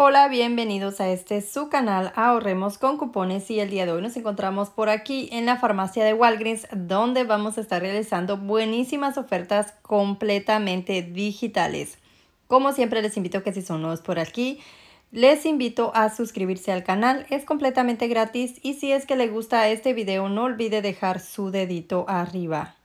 Hola, bienvenidos a este su canal Ahorremos con cupones y el día de hoy nos encontramos por aquí en la farmacia de Walgreens donde vamos a estar realizando buenísimas ofertas completamente digitales. Como siempre les invito que si son nuevos por aquí, les invito a suscribirse al canal, es completamente gratis y si es que le gusta este video no olvide dejar su dedito arriba.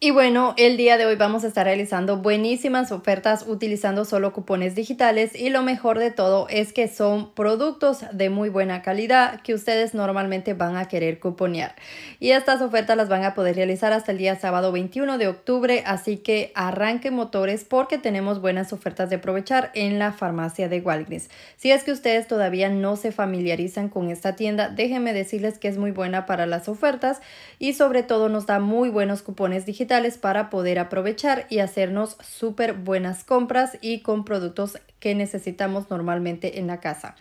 Y bueno, el día de hoy vamos a estar realizando buenísimas ofertas utilizando solo cupones digitales y lo mejor de todo es que son productos de muy buena calidad que ustedes normalmente van a querer cuponear. Y estas ofertas las van a poder realizar hasta el día sábado 21 de octubre, así que arranque motores porque tenemos buenas ofertas de aprovechar en la farmacia de Walgreens. Si es que ustedes todavía no se familiarizan con esta tienda, déjenme decirles que es muy buena para las ofertas y sobre todo nos da muy buenos cupones digitales para poder aprovechar y hacernos súper buenas compras y con productos que necesitamos normalmente en la casa.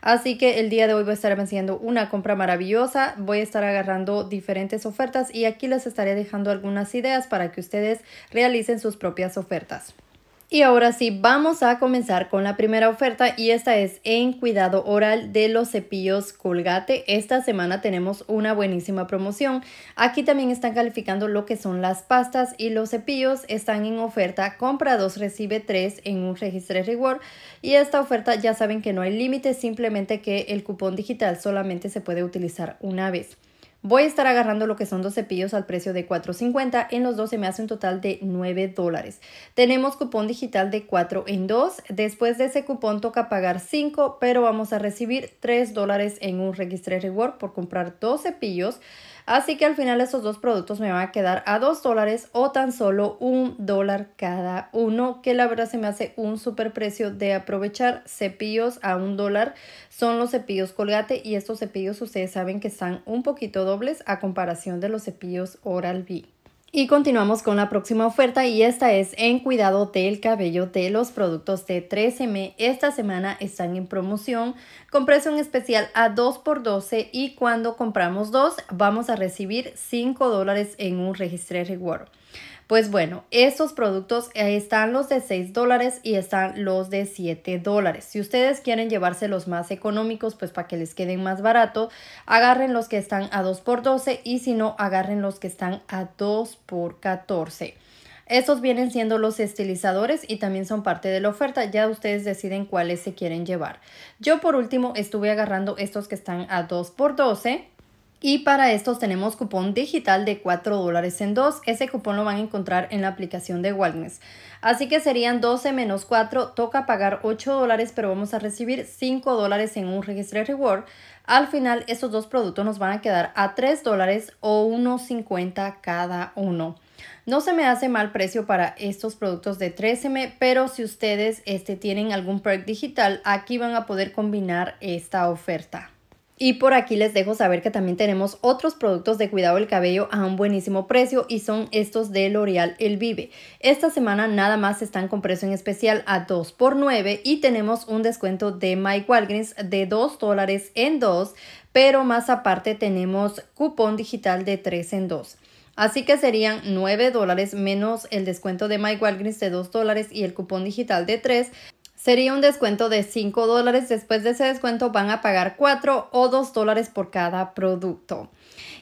Así que el día de hoy voy a estar haciendo una compra maravillosa, voy a estar agarrando diferentes ofertas y aquí les estaré dejando algunas ideas para que ustedes realicen sus propias ofertas. Y ahora sí, vamos a comenzar con la primera oferta y esta es en cuidado oral de los cepillos colgate. Esta semana tenemos una buenísima promoción. Aquí también están calificando lo que son las pastas y los cepillos están en oferta. Compra dos, recibe tres en un registro reward. Y esta oferta ya saben que no hay límite, simplemente que el cupón digital solamente se puede utilizar una vez. Voy a estar agarrando lo que son dos cepillos al precio de $4.50. En los dos se me hace un total de $9 dólares. Tenemos cupón digital de 4 en 2. Después de ese cupón toca pagar 5, pero vamos a recibir $3 dólares en un de Reward por comprar dos cepillos. Así que al final estos dos productos me van a quedar a 2 dólares o tan solo un dólar cada uno, que la verdad se me hace un super precio de aprovechar cepillos a un dólar. Son los cepillos colgate y estos cepillos ustedes saben que están un poquito dobles a comparación de los cepillos Oral-B. Y continuamos con la próxima oferta y esta es en cuidado del cabello de los productos de 3M. Esta semana están en promoción con precio en especial a 2x12 y cuando compramos dos vamos a recibir 5 dólares en un registro reward. Pues bueno, estos productos están los de 6 dólares y están los de 7 dólares. Si ustedes quieren llevarse los más económicos, pues para que les queden más barato, agarren los que están a 2 por 12 y si no, agarren los que están a 2 por 14. Estos vienen siendo los estilizadores y también son parte de la oferta. Ya ustedes deciden cuáles se quieren llevar. Yo por último estuve agarrando estos que están a 2 x 12 y para estos tenemos cupón digital de 4 dólares en 2. Ese cupón lo van a encontrar en la aplicación de Walgreens. Así que serían 12 menos 4. Toca pagar 8 dólares, pero vamos a recibir 5 dólares en un registro Reward. Al final, estos dos productos nos van a quedar a 3 dólares o 1.50 cada uno. No se me hace mal precio para estos productos de 13M, pero si ustedes este, tienen algún perk digital, aquí van a poder combinar esta oferta. Y por aquí les dejo saber que también tenemos otros productos de cuidado del cabello a un buenísimo precio y son estos de L'Oreal El Vive. Esta semana nada más están con precio en especial a 2 por 9 y tenemos un descuento de Mike Walgreens de 2 dólares en 2, pero más aparte tenemos cupón digital de 3 en 2. Así que serían 9 dólares menos el descuento de Mike Walgreens de 2 dólares y el cupón digital de 3 Sería un descuento de 5 dólares. Después de ese descuento van a pagar 4 o 2 dólares por cada producto.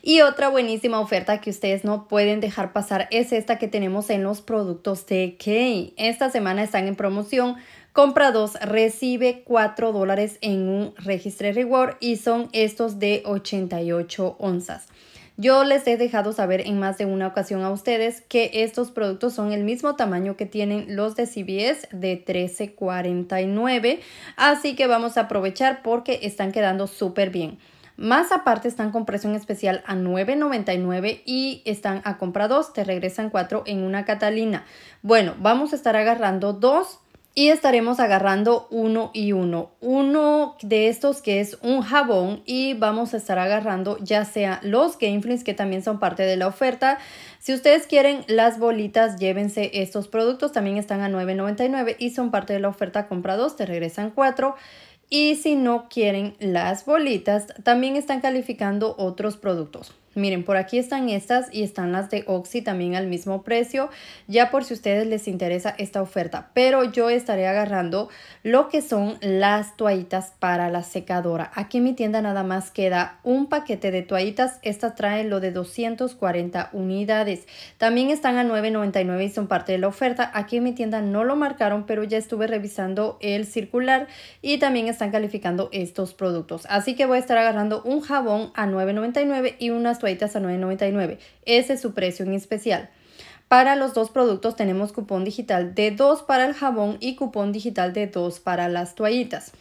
Y otra buenísima oferta que ustedes no pueden dejar pasar es esta que tenemos en los productos de Key. Esta semana están en promoción. Compra 2, recibe 4 dólares en un registre reward y son estos de 88 onzas. Yo les he dejado saber en más de una ocasión a ustedes que estos productos son el mismo tamaño que tienen los de CBS de 1349, así que vamos a aprovechar porque están quedando súper bien. Más aparte están con precio especial a $9.99 y están a compra 2, te regresan 4 en una Catalina. Bueno, vamos a estar agarrando 2 y estaremos agarrando uno y uno. Uno de estos que es un jabón y vamos a estar agarrando ya sea los Game que también son parte de la oferta. Si ustedes quieren las bolitas, llévense estos productos. También están a $9.99 y son parte de la oferta. Compra dos, te regresan cuatro. Y si no quieren las bolitas, también están calificando otros productos. Miren, por aquí están estas y están las de Oxy también al mismo precio, ya por si a ustedes les interesa esta oferta. Pero yo estaré agarrando lo que son las toallitas para la secadora. Aquí en mi tienda nada más queda un paquete de toallitas. estas trae lo de 240 unidades. También están a 9.99 y son parte de la oferta. Aquí en mi tienda no lo marcaron, pero ya estuve revisando el circular y también están calificando estos productos. Así que voy a estar agarrando un jabón a 9.99 y unas toallitas a $9.99. Ese es su precio en especial. Para los dos productos tenemos cupón digital de 2 para el jabón y cupón digital de 2 para las toallitas.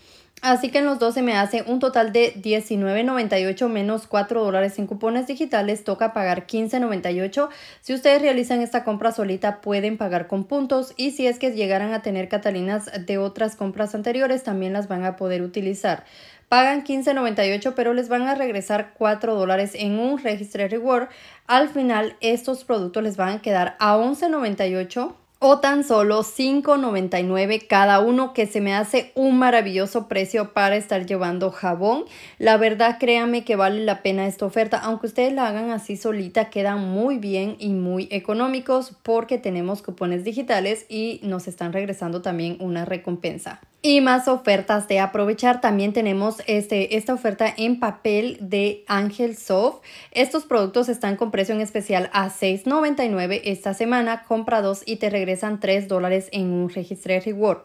Así que en los dos se me hace un total de $19.98 menos 4 dólares en cupones digitales, toca pagar $15.98. Si ustedes realizan esta compra solita pueden pagar con puntos y si es que llegaran a tener catalinas de otras compras anteriores también las van a poder utilizar. Pagan $15.98 pero les van a regresar 4 dólares en un Registry Reward. Al final estos productos les van a quedar a $11.98 o tan solo $5.99 cada uno, que se me hace un maravilloso precio para estar llevando jabón. La verdad, créanme que vale la pena esta oferta, aunque ustedes la hagan así solita, quedan muy bien y muy económicos porque tenemos cupones digitales y nos están regresando también una recompensa. Y más ofertas de aprovechar. También tenemos este, esta oferta en papel de Ángel Soft. Estos productos están con precio en especial a $6.99 esta semana. Compra dos y te regresa regresan 3 dólares en un Registré Reward.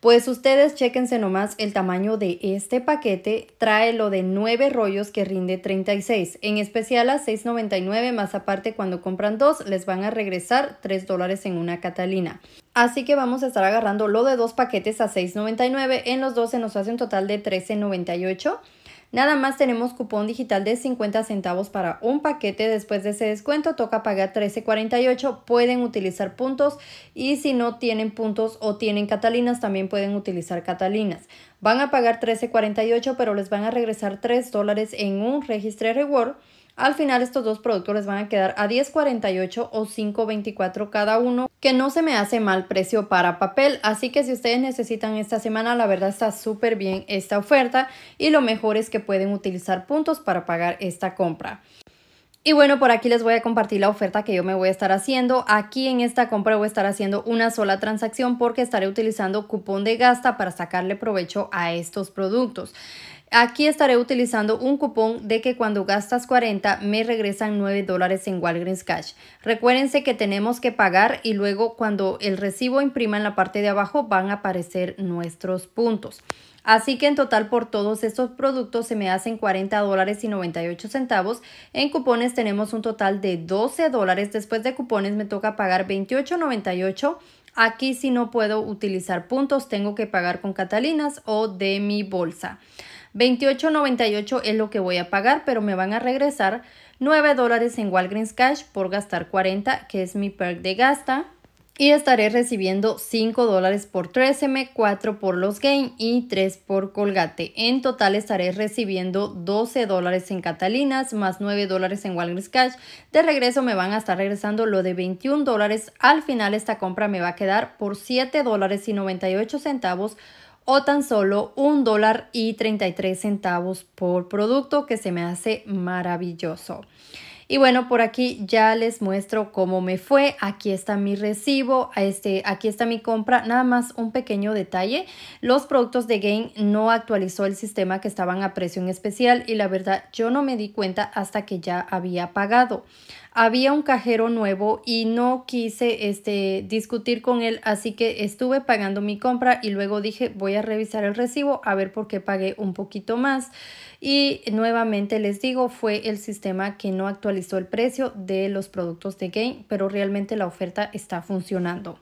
Pues ustedes chequense nomás el tamaño de este paquete, trae lo de 9 rollos que rinde 36, en especial a 6.99 más aparte cuando compran dos les van a regresar 3 dólares en una Catalina. Así que vamos a estar agarrando lo de dos paquetes a 6.99, en los dos se nos hace un total de 13.98. Nada más tenemos cupón digital de 50 centavos para un paquete. Después de ese descuento toca pagar 13.48. Pueden utilizar puntos y si no tienen puntos o tienen catalinas también pueden utilizar catalinas. Van a pagar 13.48 pero les van a regresar 3 dólares en un registre reward al final estos dos productos les van a quedar a 10.48 o 5.24 cada uno, que no se me hace mal precio para papel, así que si ustedes necesitan esta semana, la verdad está súper bien esta oferta y lo mejor es que pueden utilizar puntos para pagar esta compra. Y bueno, por aquí les voy a compartir la oferta que yo me voy a estar haciendo. Aquí en esta compra voy a estar haciendo una sola transacción porque estaré utilizando cupón de gasta para sacarle provecho a estos productos. Aquí estaré utilizando un cupón de que cuando gastas 40 me regresan 9 dólares en Walgreens Cash. Recuérdense que tenemos que pagar y luego cuando el recibo imprima en la parte de abajo van a aparecer nuestros puntos. Así que en total por todos estos productos se me hacen 40 dólares y 98 centavos. En cupones tenemos un total de 12 dólares. Después de cupones me toca pagar 28.98. Aquí si no puedo utilizar puntos tengo que pagar con Catalinas o de mi bolsa. 28.98 es lo que voy a pagar, pero me van a regresar 9 dólares en Walgreens Cash por gastar 40, que es mi perk de gasta. Y estaré recibiendo 5 dólares por 3M, 4 por los Gain y 3 por Colgate. En total estaré recibiendo 12 dólares en Catalinas más 9 dólares en Walgreens Cash. De regreso me van a estar regresando lo de 21 dólares. Al final esta compra me va a quedar por 7 dólares y 98 centavos o tan solo un dólar y 33 centavos por producto que se me hace maravilloso. Y bueno, por aquí ya les muestro cómo me fue. Aquí está mi recibo, este, aquí está mi compra. Nada más un pequeño detalle. Los productos de Gain no actualizó el sistema que estaban a precio en especial y la verdad yo no me di cuenta hasta que ya había pagado. Había un cajero nuevo y no quise este, discutir con él, así que estuve pagando mi compra y luego dije voy a revisar el recibo a ver por qué pagué un poquito más. Y nuevamente les digo, fue el sistema que no actualizó el precio de los productos de Gain, pero realmente la oferta está funcionando.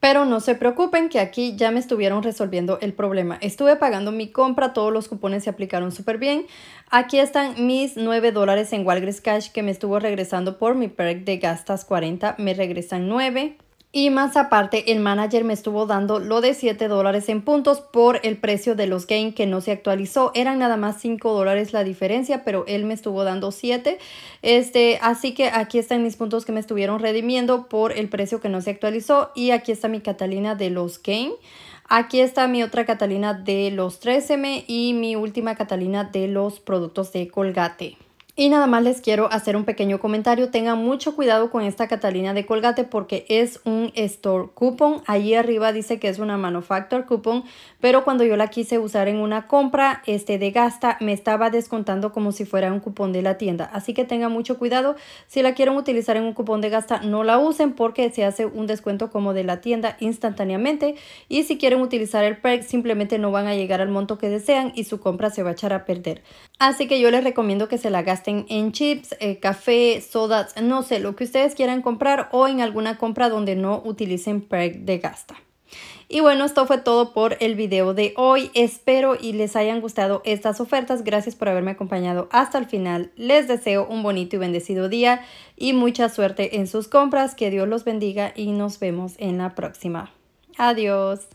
Pero no se preocupen que aquí ya me estuvieron resolviendo el problema. Estuve pagando mi compra, todos los cupones se aplicaron súper bien. Aquí están mis 9 dólares en Walgreens Cash que me estuvo regresando por mi perk de gastas 40. Me regresan 9. Y más aparte, el manager me estuvo dando lo de 7 dólares en puntos por el precio de los Gain que no se actualizó. Eran nada más 5 dólares la diferencia, pero él me estuvo dando 7. Este, así que aquí están mis puntos que me estuvieron redimiendo por el precio que no se actualizó. Y aquí está mi Catalina de los Gain. Aquí está mi otra Catalina de los 13M y mi última Catalina de los productos de Colgate. Y nada más les quiero hacer un pequeño comentario. Tengan mucho cuidado con esta Catalina de Colgate porque es un store coupon. Allí arriba dice que es una manufacturer coupon, pero cuando yo la quise usar en una compra este de gasta, me estaba descontando como si fuera un cupón de la tienda. Así que tengan mucho cuidado. Si la quieren utilizar en un cupón de gasta, no la usen porque se hace un descuento como de la tienda instantáneamente. Y si quieren utilizar el perk, simplemente no van a llegar al monto que desean y su compra se va a echar a perder. Así que yo les recomiendo que se la gasten en chips, eh, café, sodas, no sé, lo que ustedes quieran comprar o en alguna compra donde no utilicen preg de gasta. Y bueno, esto fue todo por el video de hoy. Espero y les hayan gustado estas ofertas. Gracias por haberme acompañado hasta el final. Les deseo un bonito y bendecido día y mucha suerte en sus compras. Que Dios los bendiga y nos vemos en la próxima. Adiós.